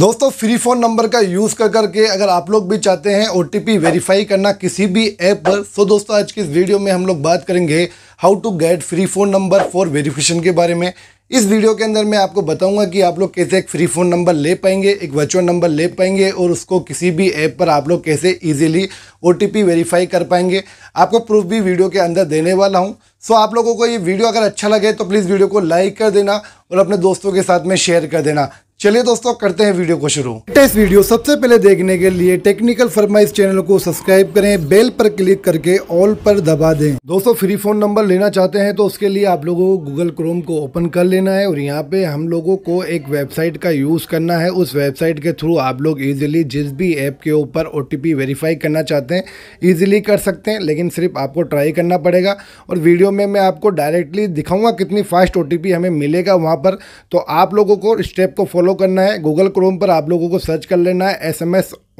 दोस्तों free phone number का use कर करके अगर आप लोग भी चाहते हैं ओ वेरीफाई करना किसी भी ऐप पर सो तो दोस्तों आज की इस वीडियो में हम लोग बात करेंगे how to get free phone number for verification के बारे में इस वीडियो के अंदर मैं आपको बताऊंगा कि आप लोग कैसे एक फ्री फ़ोन नंबर ले पाएंगे एक वर्चुअल नंबर ले पाएंगे और उसको किसी भी ऐप पर आप लोग कैसे इजीली ओटीपी वेरीफाई कर पाएंगे आपको प्रूफ भी वीडियो के अंदर देने वाला हूं सो आप लोगों को ये वीडियो अगर अच्छा लगे तो प्लीज़ वीडियो को लाइक कर देना और अपने दोस्तों के साथ में शेयर कर देना चलिए दोस्तों करते हैं वीडियो को शुरू लेटेस्ट वीडियो सबसे पहले देखने के लिए टेक्निकल फरमाइश चैनल को सब्सक्राइब करें बेल पर क्लिक करके ऑल पर दबा दें दोस्तों फ्री फोन नंबर लेना चाहते हैं तो उसके लिए आप लोगों को गूगल क्रोम को ओपन कर लेना है और यहाँ पे हम लोगों को एक वेबसाइट का यूज करना है उस वेबसाइट के थ्रू आप लोग इजिली जिस भी ऐप के ऊपर ओ वेरीफाई करना चाहते हैं ईजिली कर सकते हैं लेकिन सिर्फ आपको ट्राई करना पड़ेगा और वीडियो में मैं आपको डायरेक्टली दिखाऊंगा कितनी फास्ट ओ हमें मिलेगा वहाँ पर तो आप लोगों को स्टेप को फॉलो फॉलो करना है गूगल क्रोम पर आप लोगों को सर्च कर लेना है एस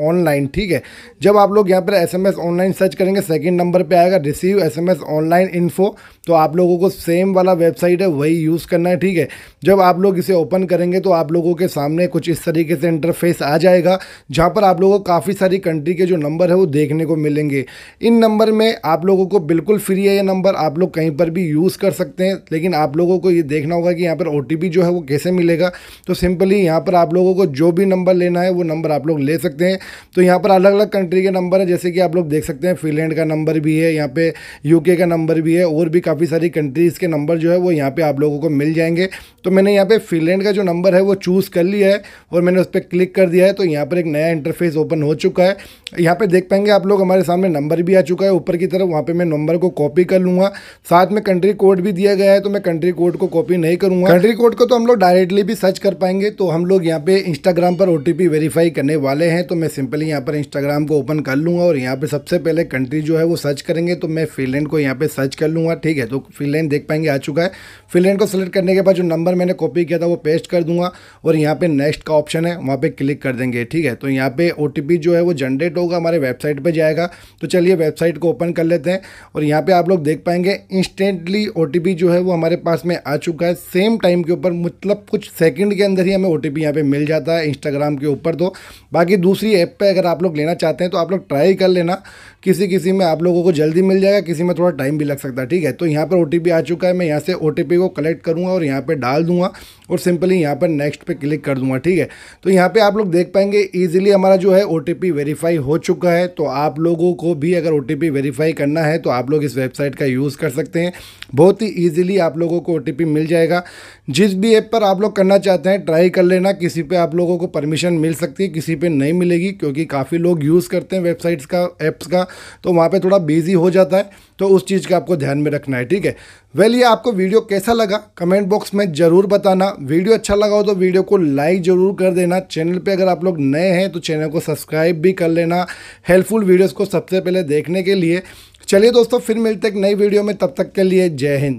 ऑनलाइन ठीक है जब आप लोग यहाँ पर एसएमएस ऑनलाइन सर्च करेंगे सेकंड नंबर पे आएगा रिसीव एसएमएस ऑनलाइन इन्फो तो आप लोगों को सेम वाला वेबसाइट है वही यूज़ करना है ठीक है जब आप लोग इसे ओपन करेंगे तो आप लोगों के सामने कुछ इस तरीके से इंटरफेस आ जाएगा जहाँ पर आप लोगों को काफ़ी सारी कंट्री के जो नंबर है वो देखने को मिलेंगे इन नंबर में आप लोगों को बिल्कुल फ्री है ये नंबर आप लोग कहीं पर भी यूज़ कर सकते हैं लेकिन आप लोगों को ये देखना होगा कि यहाँ पर ओ जो है वो कैसे मिलेगा तो सिंपली यहाँ पर आप लोगों को जो भी नंबर लेना है वो नंबर आप लोग ले सकते हैं तो यहाँ पर अलग अलग कंट्री के नंबर है जैसे कि आप लोग देख सकते हैं फिनलैंड का नंबर भी है यहाँ पे यूके का नंबर भी है और भी काफ़ी सारी कंट्रीज़ के नंबर जो है वो यहाँ पे आप लोगों को मिल जाएंगे तो मैंने यहाँ पे फिनलैंड का जो नंबर है वो चूज़ कर लिया है और मैंने उस पर क्लिक कर दिया है तो यहाँ पर एक नया इंटरफेस ओपन हो चुका है यहाँ पर देख पाएंगे आप लोग हमारे सामने नंबर भी आ चुका है ऊपर की तरफ वहाँ पर मैं नंबर को कॉपी कर लूँगा साथ में कंट्री कोड भी दिया गया है तो मैं कंट्री कोड को कॉपी नहीं करूँगा कंट्री कोड को तो हम लोग डायरेक्टली भी सर्च कर पाएंगे तो हम लोग यहाँ पे इंस्टाग्राम पर ओ वेरीफाई करने वाले हैं तो मैं सिंपली यहाँ पर इंस्टाग्राम को ओपन कर लूँगा और यहाँ पर सबसे पहले कंट्री जो है वो सर्च करेंगे तो मैं फिनलैंड को यहाँ पर सर्च कर लूँगा ठीक है तो फिनलैंड देख पाएंगे आ चुका है फिनलैंड को सिलेक्ट करने के बाद जो नंबर मैंने कॉपी किया था वो पेस्ट कर दूंगा और यहाँ पर नेक्स्ट का ऑप्शन है वहाँ पर क्लिक कर देंगे ठीक है तो यहाँ पर ओ जो है वो जनरेट होगा हमारे वेबसाइट पर जाएगा तो चलिए वेबसाइट को ओपन कर लेते हैं और यहाँ पर आप लोग देख पाएंगे इंस्टेंटली ओ जो है वो हमारे पास में आ चुका है सेम टाइम के ऊपर मतलब कुछ सेकेंड के अंदर ही हमें ओ टी पी यहाँ पर मिल जाता है इंस्टाग्राम के ऊपर तो बाकी दूसरी ऐप पे अगर आप लोग लेना चाहते हैं तो आप लोग ट्राई कर लेना किसी किसी में आप लोगों को जल्दी मिल जाएगा किसी में थोड़ा टाइम भी लग सकता है ठीक है तो यहाँ पर ओ आ चुका है मैं यहाँ से ओ को कलेक्ट करूँगा और यहाँ पर डाल दूँगा और सिंपली यहाँ पर नेक्स्ट पर क्लिक कर दूँगा ठीक है तो यहाँ पर आप लोग देख पाएंगे ईजिली हमारा जो है ओ वेरीफाई हो चुका है तो आप लोगों को भी अगर ओ वेरीफाई करना है तो आप लोग इस वेबसाइट का यूज़ कर सकते हैं बहुत ही ईजिली आप लोगों को ओ मिल जाएगा जिस भी ऐप पर आप लोग करना चाहते हैं ट्राई कर लेना किसी पे आप लोगों को परमिशन मिल सकती है किसी पे नहीं मिलेगी क्योंकि काफ़ी लोग यूज़ करते हैं वेबसाइट्स का ऐप्स का तो वहाँ पे थोड़ा बिजी हो जाता है तो उस चीज़ का आपको ध्यान में रखना है ठीक है वेल ये आपको वीडियो कैसा लगा कमेंट बॉक्स में ज़रूर बताना वीडियो अच्छा लगा हो तो वीडियो को लाइक ज़रूर कर देना चैनल पर अगर आप लोग नए हैं तो चैनल को सब्सक्राइब भी कर लेना हेल्पफुल वीडियोज़ को सबसे पहले देखने के लिए चलिए दोस्तों फिर मिलते एक नई वीडियो में तब तक के लिए जय हिंद